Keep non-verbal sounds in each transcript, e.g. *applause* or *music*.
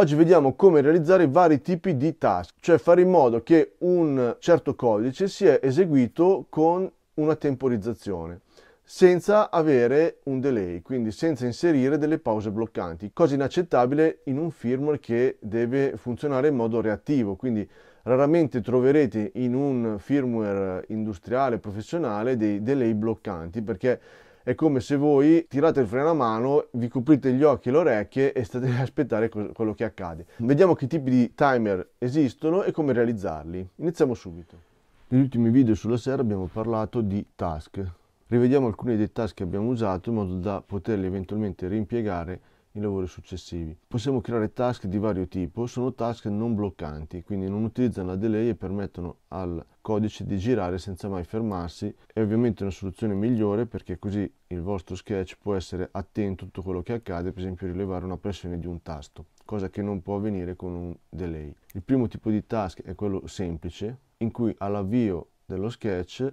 Oggi vediamo come realizzare vari tipi di task, cioè fare in modo che un certo codice sia eseguito con una temporizzazione senza avere un delay, quindi senza inserire delle pause bloccanti, cosa inaccettabile in un firmware che deve funzionare in modo reattivo, quindi raramente troverete in un firmware industriale professionale dei delay bloccanti perché è come se voi tirate il freno a mano, vi coprite gli occhi e le orecchie e state ad *laughs* aspettare quello che accade. Vediamo che tipi di timer esistono e come realizzarli. Iniziamo subito. Negli ultimi video sulla serra abbiamo parlato di task. Rivediamo alcuni dei task che abbiamo usato in modo da poterli eventualmente rimpiegare in lavori successivi. Possiamo creare task di vario tipo, sono task non bloccanti, quindi non utilizzano la delay e permettono al codice di girare senza mai fermarsi è ovviamente una soluzione migliore perché così il vostro sketch può essere attento a tutto quello che accade, per esempio rilevare una pressione di un tasto, cosa che non può avvenire con un delay. Il primo tipo di task è quello semplice, in cui all'avvio dello sketch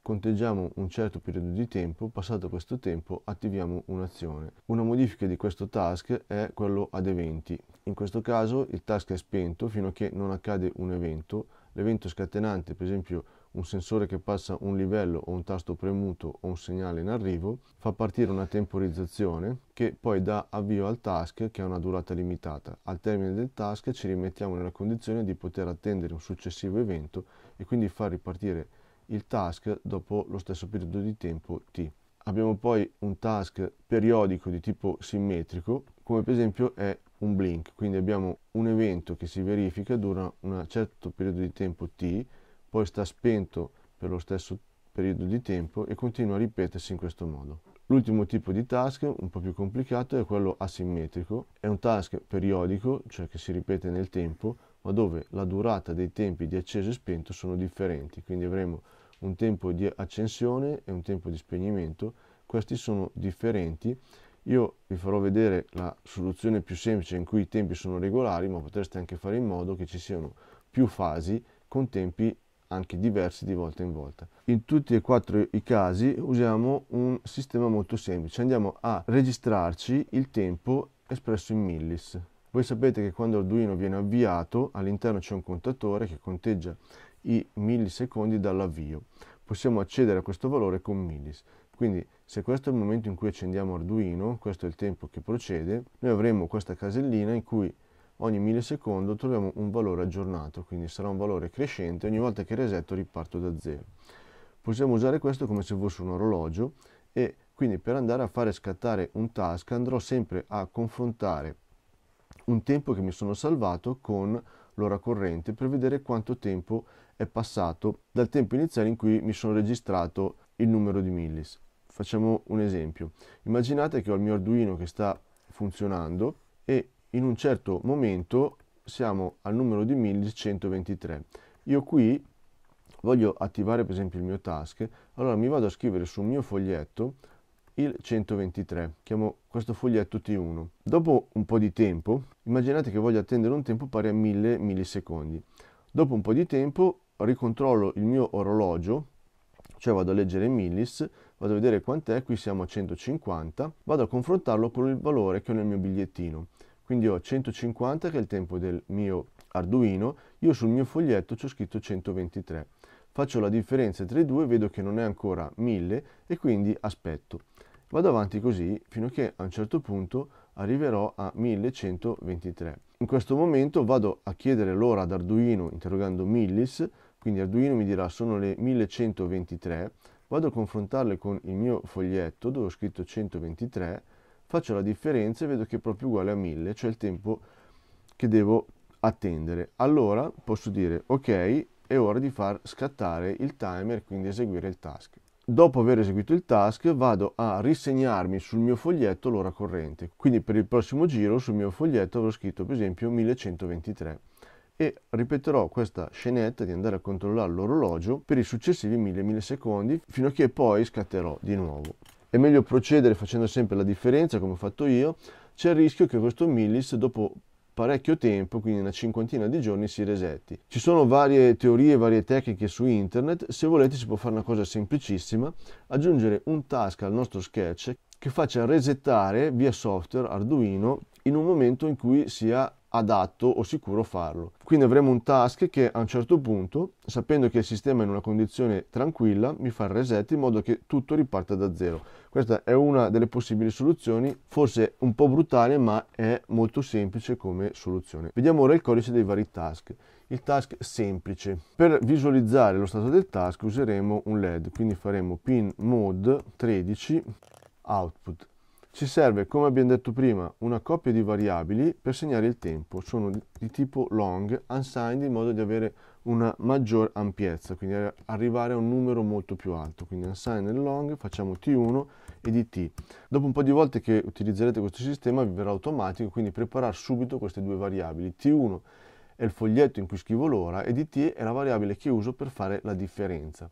conteggiamo un certo periodo di tempo, passato questo tempo attiviamo un'azione. Una modifica di questo task è quello ad eventi. In questo caso il task è spento fino a che non accade un evento l'evento scatenante, per esempio un sensore che passa un livello o un tasto premuto o un segnale in arrivo, fa partire una temporizzazione che poi dà avvio al task che ha una durata limitata. Al termine del task ci rimettiamo nella condizione di poter attendere un successivo evento e quindi far ripartire il task dopo lo stesso periodo di tempo t. Abbiamo poi un task periodico di tipo simmetrico come per esempio è un blink, quindi abbiamo un evento che si verifica, dura un certo periodo di tempo t, poi sta spento per lo stesso periodo di tempo e continua a ripetersi in questo modo. L'ultimo tipo di task, un po' più complicato, è quello asimmetrico. È un task periodico, cioè che si ripete nel tempo, ma dove la durata dei tempi di acceso e spento sono differenti, quindi avremo un tempo di accensione e un tempo di spegnimento, questi sono differenti io vi farò vedere la soluzione più semplice in cui i tempi sono regolari, ma potreste anche fare in modo che ci siano più fasi con tempi anche diversi di volta in volta. In tutti e quattro i casi usiamo un sistema molto semplice, andiamo a registrarci il tempo espresso in millis. Voi sapete che quando Arduino viene avviato all'interno c'è un contatore che conteggia i millisecondi dall'avvio. Possiamo accedere a questo valore con millis. Quindi se questo è il momento in cui accendiamo Arduino, questo è il tempo che procede, noi avremo questa casellina in cui ogni millisecondo troviamo un valore aggiornato, quindi sarà un valore crescente, ogni volta che resetto riparto da zero. Possiamo usare questo come se fosse un orologio e quindi per andare a fare scattare un task andrò sempre a confrontare un tempo che mi sono salvato con l'ora corrente per vedere quanto tempo è passato dal tempo iniziale in cui mi sono registrato il numero di millis. Facciamo un esempio. Immaginate che ho il mio Arduino che sta funzionando e in un certo momento siamo al numero di 1123. Io qui voglio attivare per esempio il mio task, allora mi vado a scrivere sul mio foglietto il 123, chiamo questo foglietto T1. Dopo un po' di tempo, immaginate che voglio attendere un tempo pari a 1000 millisecondi. Dopo un po' di tempo ricontrollo il mio orologio cioè vado a leggere in millis, vado a vedere quant'è, qui siamo a 150, vado a confrontarlo con il valore che ho nel mio bigliettino. Quindi ho 150 che è il tempo del mio Arduino, io sul mio foglietto ci ho scritto 123. Faccio la differenza tra i due, vedo che non è ancora 1000 e quindi aspetto. Vado avanti così fino a che a un certo punto arriverò a 1123. In questo momento vado a chiedere l'ora ad Arduino interrogando Millis, quindi Arduino mi dirà sono le 1123, vado a confrontarle con il mio foglietto dove ho scritto 123, faccio la differenza e vedo che è proprio uguale a 1000, cioè il tempo che devo attendere. Allora posso dire ok, è ora di far scattare il timer, quindi eseguire il task. Dopo aver eseguito il task vado a risegnarmi sul mio foglietto l'ora corrente, quindi per il prossimo giro sul mio foglietto avrò scritto per esempio 1123 e ripeterò questa scenetta di andare a controllare l'orologio per i successivi 1000 millisecondi fino a che poi scatterò di nuovo. È meglio procedere facendo sempre la differenza come ho fatto io, c'è il rischio che questo millis dopo parecchio tempo, quindi una cinquantina di giorni, si resetti. Ci sono varie teorie, varie tecniche su internet, se volete si può fare una cosa semplicissima, aggiungere un task al nostro sketch che faccia resettare via software Arduino in un momento in cui sia adatto o sicuro farlo. Quindi avremo un task che a un certo punto, sapendo che il sistema è in una condizione tranquilla, mi fa il reset in modo che tutto riparta da zero. Questa è una delle possibili soluzioni, forse un po' brutale ma è molto semplice come soluzione. Vediamo ora il codice dei vari task. Il task semplice. Per visualizzare lo stato del task useremo un LED, quindi faremo pin mode 13 output ci serve, come abbiamo detto prima, una coppia di variabili per segnare il tempo. Sono di tipo long, unsigned, in modo di avere una maggior ampiezza, quindi arrivare a un numero molto più alto. Quindi unsigned e long, facciamo T1 e di T. Dopo un po' di volte che utilizzerete questo sistema vi verrà automatico, quindi preparare subito queste due variabili. T1 è il foglietto in cui scrivo l'ora e di T è la variabile che uso per fare la differenza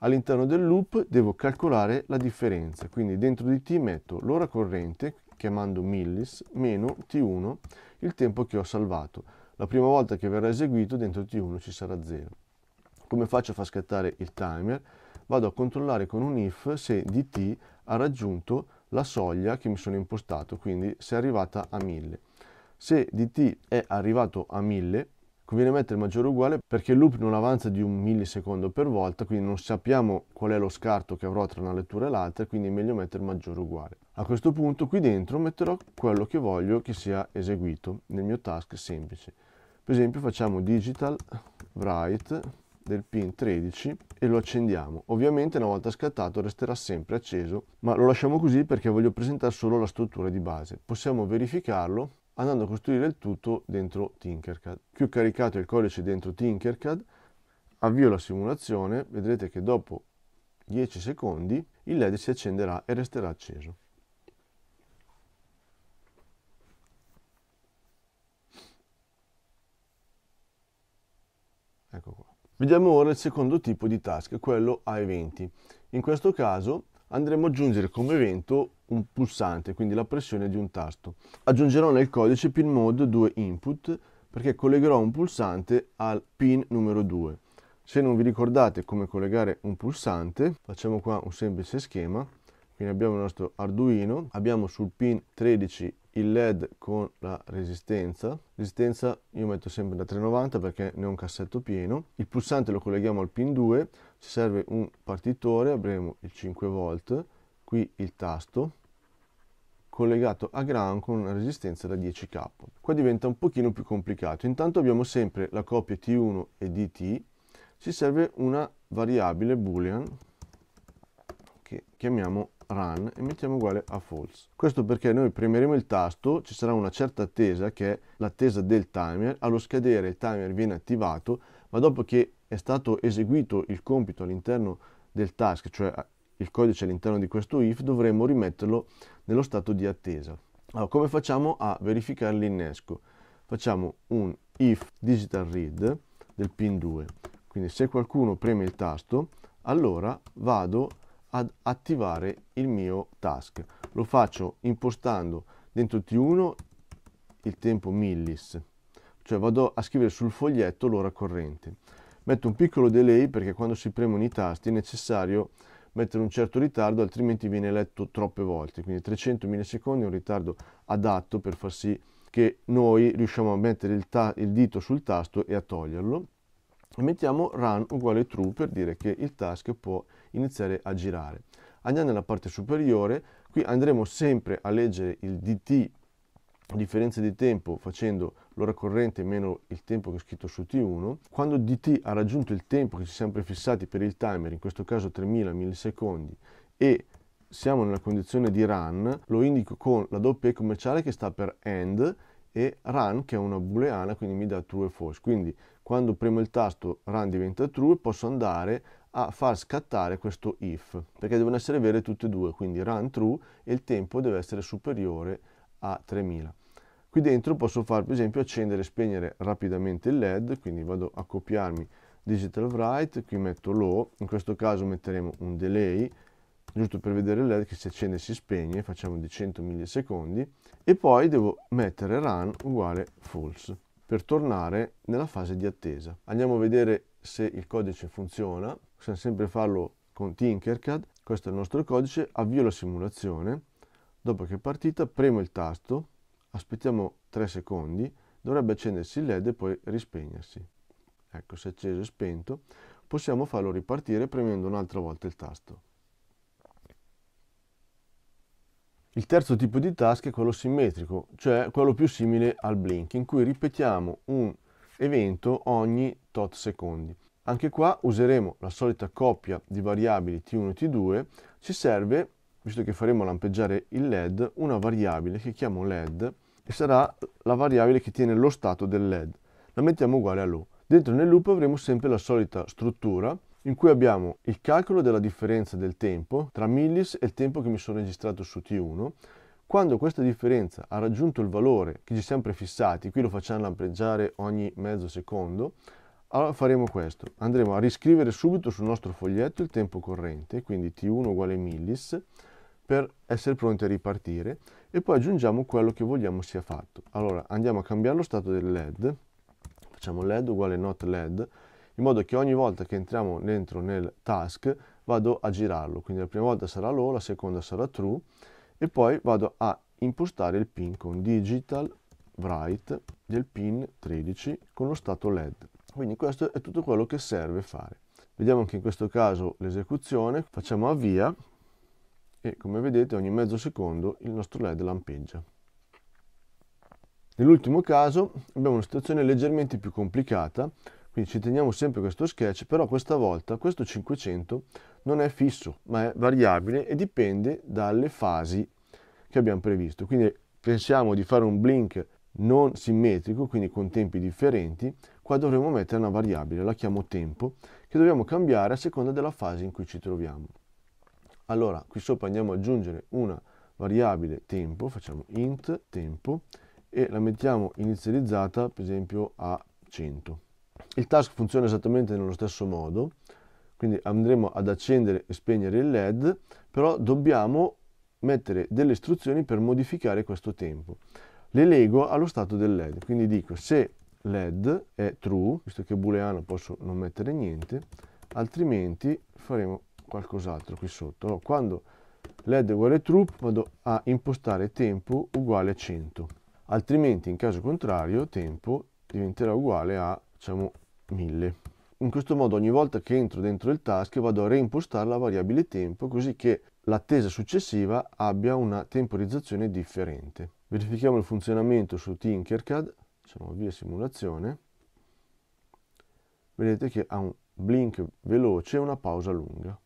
all'interno del loop devo calcolare la differenza, quindi dentro di t metto l'ora corrente, chiamando millis, meno t1, il tempo che ho salvato. La prima volta che verrà eseguito dentro t1 ci sarà 0. Come faccio a far scattare il timer? Vado a controllare con un if se dt ha raggiunto la soglia che mi sono impostato, quindi se è arrivata a 1000. Se dt è arrivato a 1000, Conviene mettere maggiore uguale perché il loop non avanza di un millisecondo per volta, quindi non sappiamo qual è lo scarto che avrò tra una lettura e l'altra, quindi è meglio mettere maggiore uguale. A questo punto qui dentro metterò quello che voglio che sia eseguito nel mio task semplice. Per esempio facciamo digital write del pin 13 e lo accendiamo. Ovviamente una volta scattato resterà sempre acceso, ma lo lasciamo così perché voglio presentare solo la struttura di base. Possiamo verificarlo andando a costruire il tutto dentro Tinkercad. Più caricato il codice dentro Tinkercad, avvio la simulazione, vedrete che dopo 10 secondi il LED si accenderà e resterà acceso. Ecco qua. Vediamo ora il secondo tipo di task, quello A eventi. In questo caso andremo ad aggiungere come evento un pulsante, quindi la pressione di un tasto. Aggiungerò nel codice pin mode 2 input perché collegherò un pulsante al pin numero 2. Se non vi ricordate come collegare un pulsante, facciamo qua un semplice schema. Quindi abbiamo il nostro Arduino, abbiamo sul pin 13 il LED con la resistenza. Resistenza io metto sempre da 390 perché ne ho un cassetto pieno. Il pulsante lo colleghiamo al pin 2, ci serve un partitore, avremo il 5 volt, qui il tasto collegato a ground con una resistenza da 10k. Qua diventa un pochino più complicato. Intanto abbiamo sempre la coppia T1 e DT, ci serve una variabile boolean che chiamiamo run e mettiamo uguale a false. Questo perché noi premeremo il tasto, ci sarà una certa attesa che è l'attesa del timer, allo scadere il timer viene attivato, ma dopo che è stato eseguito il compito all'interno del task, cioè eh, il codice all'interno di questo if, dovremmo rimetterlo nello stato di attesa. Allora, come facciamo a verificare l'innesco? Facciamo un if digital read del pin 2. Quindi se qualcuno preme il tasto, allora vado ad attivare il mio task. Lo faccio impostando dentro T1 il tempo millis, cioè vado a scrivere sul foglietto l'ora corrente. Metto un piccolo delay perché quando si premono i tasti è necessario mettere un certo ritardo, altrimenti viene letto troppe volte. Quindi 300 millisecondi è un ritardo adatto per far sì che noi riusciamo a mettere il, il dito sul tasto e a toglierlo. E mettiamo run uguale true per dire che il task può iniziare a girare. Andiamo nella parte superiore, qui andremo sempre a leggere il DT differenza di tempo facendo l'ora corrente meno il tempo che ho scritto su T1, quando DT ha raggiunto il tempo che ci siamo prefissati per il timer, in questo caso 3000 millisecondi, e siamo nella condizione di run, lo indico con la doppia E commerciale che sta per AND e run che è una booleana, quindi mi dà true e false. Quindi quando premo il tasto run diventa true e posso andare a far scattare questo if, perché devono essere vere tutte e due, quindi run true e il tempo deve essere superiore a a 3000. Qui dentro posso fare per esempio accendere e spegnere rapidamente il LED, quindi vado a copiarmi digital write, qui metto low, in questo caso metteremo un delay, giusto per vedere il LED che si accende e si spegne, facciamo di 100 millisecondi, e poi devo mettere run uguale false per tornare nella fase di attesa. Andiamo a vedere se il codice funziona, possiamo sempre farlo con Tinkercad, questo è il nostro codice, avvio la simulazione, Dopo che è partita premo il tasto, aspettiamo 3 secondi, dovrebbe accendersi il led e poi rispegnersi. Ecco, se è acceso e spento, possiamo farlo ripartire premendo un'altra volta il tasto. Il terzo tipo di task è quello simmetrico, cioè quello più simile al blink, in cui ripetiamo un evento ogni tot secondi. Anche qua useremo la solita coppia di variabili T1 e T2, ci serve visto che faremo lampeggiare il LED, una variabile che chiamo LED e sarà la variabile che tiene lo stato del LED. La mettiamo uguale a loop. Dentro nel loop avremo sempre la solita struttura in cui abbiamo il calcolo della differenza del tempo tra millis e il tempo che mi sono registrato su T1. Quando questa differenza ha raggiunto il valore che ci siamo prefissati, qui lo facciamo lampeggiare ogni mezzo secondo, allora faremo questo. Andremo a riscrivere subito sul nostro foglietto il tempo corrente, quindi T1 uguale millis, per essere pronti a ripartire e poi aggiungiamo quello che vogliamo sia fatto. Allora andiamo a cambiare lo stato del LED, facciamo LED uguale not LED, in modo che ogni volta che entriamo dentro nel task vado a girarlo, quindi la prima volta sarà low, la seconda sarà true e poi vado a impostare il pin con digital write del pin 13 con lo stato LED. Quindi questo è tutto quello che serve fare. Vediamo anche in questo caso l'esecuzione, facciamo avvia e come vedete ogni mezzo secondo il nostro LED lampeggia. Nell'ultimo caso abbiamo una situazione leggermente più complicata, quindi ci teniamo sempre questo sketch, però questa volta questo 500 non è fisso, ma è variabile e dipende dalle fasi che abbiamo previsto. Quindi pensiamo di fare un blink non simmetrico, quindi con tempi differenti, qua dovremo mettere una variabile, la chiamo tempo, che dobbiamo cambiare a seconda della fase in cui ci troviamo. Allora, qui sopra andiamo ad aggiungere una variabile tempo, facciamo int tempo e la mettiamo inizializzata per esempio a 100. Il task funziona esattamente nello stesso modo, quindi andremo ad accendere e spegnere il LED, però dobbiamo mettere delle istruzioni per modificare questo tempo. Le leggo allo stato del LED, quindi dico se LED è true, visto che booleano posso non mettere niente, altrimenti faremo qualcos'altro qui sotto. Allora, quando led uguale true vado a impostare tempo uguale a 100, altrimenti in caso contrario tempo diventerà uguale a diciamo 1000. In questo modo ogni volta che entro dentro il task vado a reimpostare la variabile tempo così che l'attesa successiva abbia una temporizzazione differente. Verifichiamo il funzionamento su Tinkercad, facciamo via simulazione. Vedete che ha un blink veloce e una pausa lunga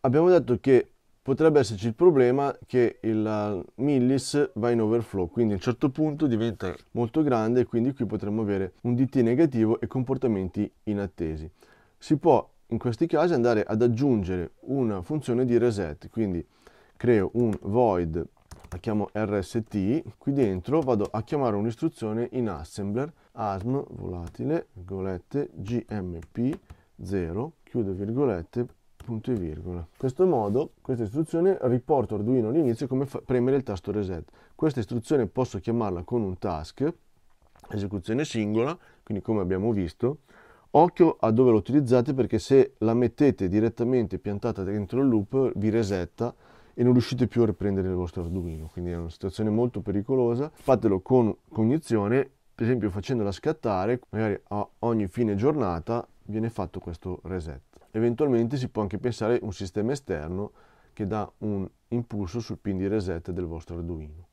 abbiamo detto che potrebbe esserci il problema che il eh, millis va in overflow, quindi a un certo punto diventa molto grande e quindi qui potremmo avere un DT negativo e comportamenti inattesi. Si può in questi casi andare ad aggiungere una funzione di reset, quindi creo un void, la chiamo rst, qui dentro vado a chiamare un'istruzione in assembler asm volatile, virgolette, gmp0, chiudo virgolette, punto e virgola. In questo modo, questa istruzione riporta Arduino all'inizio come premere il tasto reset. Questa istruzione posso chiamarla con un task, esecuzione singola, quindi come abbiamo visto. Occhio a dove lo utilizzate perché se la mettete direttamente piantata dentro il loop vi resetta e non riuscite più a riprendere il vostro Arduino, quindi è una situazione molto pericolosa. Fatelo con cognizione, per esempio facendola scattare, magari a ogni fine giornata viene fatto questo reset. Eventualmente si può anche pensare a un sistema esterno che dà un impulso sul pin di reset del vostro Arduino.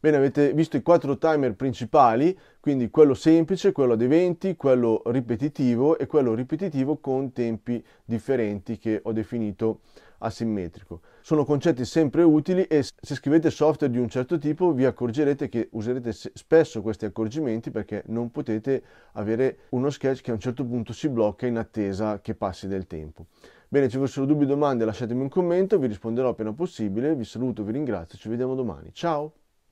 Bene, avete visto i quattro timer principali, quindi quello semplice, quello ad eventi, quello ripetitivo e quello ripetitivo con tempi differenti che ho definito asimmetrico. Sono concetti sempre utili e se scrivete software di un certo tipo vi accorgerete che userete spesso questi accorgimenti perché non potete avere uno sketch che a un certo punto si blocca in attesa che passi del tempo. Bene, se fossero dubbi o domande lasciatemi un commento, vi risponderò appena possibile, vi saluto, vi ringrazio, ci vediamo domani. Ciao!